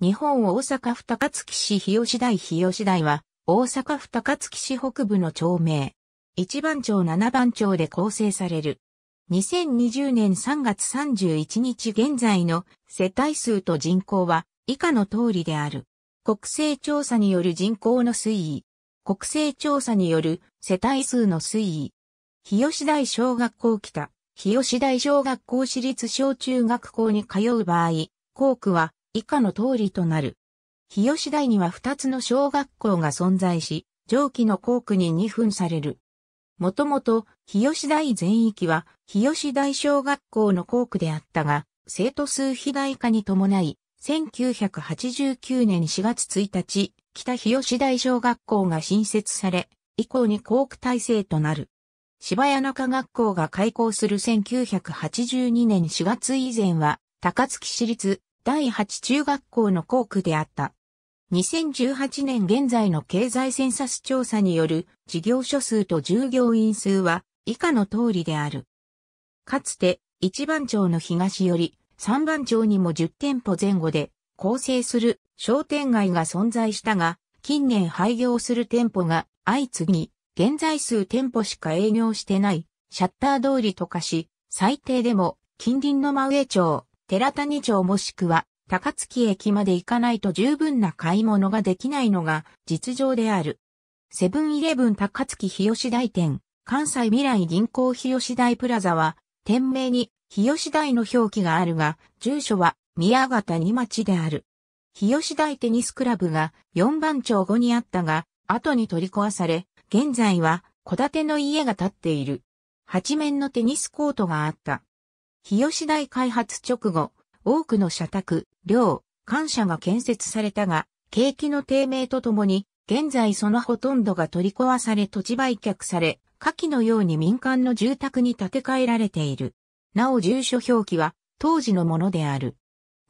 日本大阪府高槻市日吉台日吉台は、大阪府高槻市北部の町名。1番町7番町で構成される。2020年3月31日現在の世帯数と人口は以下の通りである。国勢調査による人口の推移。国勢調査による世帯数の推移。日吉台小学校北、日吉台小学校私立小中学校に通う場合、校区は以下の通りとなる。日吉台には2つの小学校が存在し、上記の校区に2分される。もともと、日吉台全域は、日吉台小学校の校区であったが、生徒数肥大化に伴い、1989年4月1日、北日吉台小学校が新設され、以降に校区体制となる。芝谷中学校が開校する1982年4月以前は、高槻市立第8中学校の校区であった。2018年現在の経済センサス調査による事業所数と従業員数は以下の通りである。かつて1番町の東より3番町にも10店舗前後で構成する商店街が存在したが、近年廃業する店舗が相次ぎ、現在数店舗しか営業してないシャッター通りと化し、最低でも近隣の真上町、寺谷町もしくは高槻駅まで行かないと十分な買い物ができないのが実情である。セブンイレブン高槻日吉台店、関西未来銀行日吉台プラザは、店名に日吉台の表記があるが、住所は宮形に町である。日吉台テニスクラブが4番町後にあったが、後に取り壊され、現在は戸建ての家が建っている。八面のテニスコートがあった。日吉台開発直後、多くの社宅、寮、感舎が建設されたが、景気の低迷とともに、現在そのほとんどが取り壊され土地売却され、下記のように民間の住宅に建て替えられている。なお住所表記は当時のものである。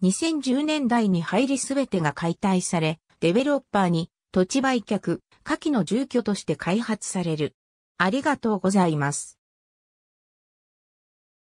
2010年代に入りすべてが解体され、デベロッパーに土地売却、下記の住居として開発される。ありがとうございます。